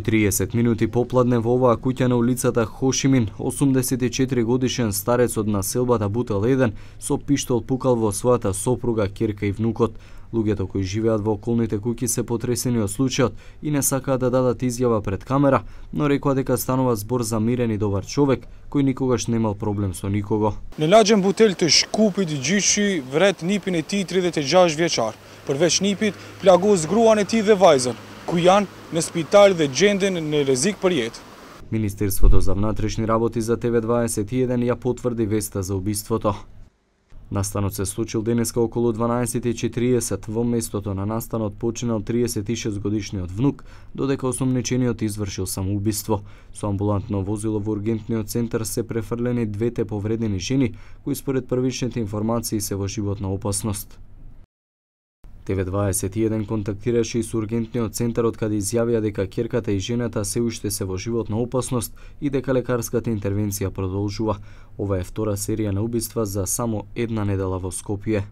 40 минути попладне во оваа куќа на улицата Хошимин, 84 годишен старец од населбата Бутел 1 со пиштол пукал во својата сопруга Керка и внукот. Луѓето кои живеат во околните куќи се потресени од случајот и не сакаат да дадат изјава пред камера, но рекоа дека станува збор за мирен и добар човек кој никогаш немал проблем со никого. Не наѓам бутелите шкупи джиши, вред нипи не ти 30 джаш вечар. Првеш нипит, плагоз груан е ти вајзен кои јан në spital дhe gjenden në резик пар јет. Министерството за внатрешни работи за ТВ21 ја потврди веста за убиството. Настанот се случил денеска околу 12.40 во местото на настанот починал 36 годишниот внук, додека осумничениот извршил самоубиство. Со амбулантно возило во ургентниот центар се префрлени двете повредени жени, кои според првичните информации се во животна опасност. ТВ21 контактираше и со ургентниот центар од каде изјавија дека керката и жената се уште се во животна опасност и дека лекарската интервенција продолжува. Ова е втора серија на убиства за само една недела во Скопје.